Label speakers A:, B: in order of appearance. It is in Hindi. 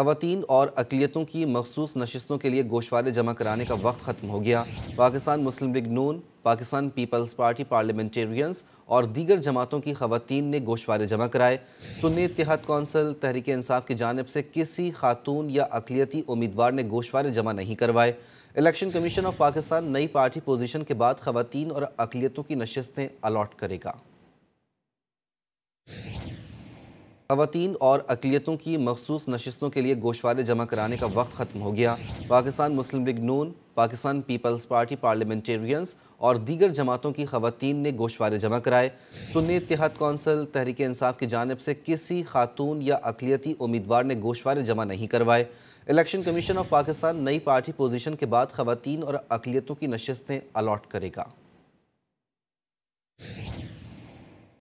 A: खातन और अकलीतों की मखसूस नशस्तों के लिए गोशवारे जमा कराने का वक्त ख़त्म हो गया पाकिस्तान मुस्लिम league Noon Pakistan peoples party parliamentarians और दीगर जमातों की खातन ने गोशवारे जमा कराए सुन्नी इतिहाद कौंसल तहरीक इंसाफ की जानब से किसी खातून या अकलीती उम्मीदवार ने गोशवारे जमा नहीं करवाए इलेक्शन कमीशन ऑफ पाकिस्तान नई पार्टी पोजीशन के बाद खातन और अकलीतों की नशस्तें अलाट करेगा खातन और अकलीतों की मखसूस नशस्तों के लिए गोशवारे जमा कराने का वक्त ख़त्म हो गया पाकिस्तान मुस्लिम league Noon Pakistan peoples party parliamentarians और दीगर जमातों की खातन ने गोशवारे जमा कराए सुन्नी इतिहाद कौंसल तहरीक इंसाफ की जानब से किसी खातून या अकलीती उम्मीदवार ने गोशवारे जमा नहीं करवाए इलेक्शन कमीशन ऑफ पाकिस्तान नई पार्टी पोजीशन के बाद खातन और अकलीतों की नशस्तें अलाट करेगा